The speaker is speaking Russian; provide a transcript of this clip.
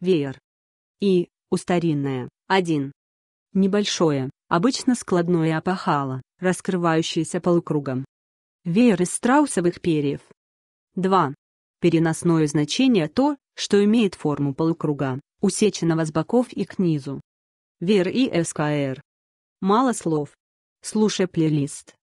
веер. И, у один. Небольшое, обычно складное опахало, раскрывающееся полукругом. Веер из страусовых перьев. 2. Переносное значение то, что имеет форму полукруга, усеченного с боков и к низу. Вер и СКР. Мало слов. Слушай плейлист.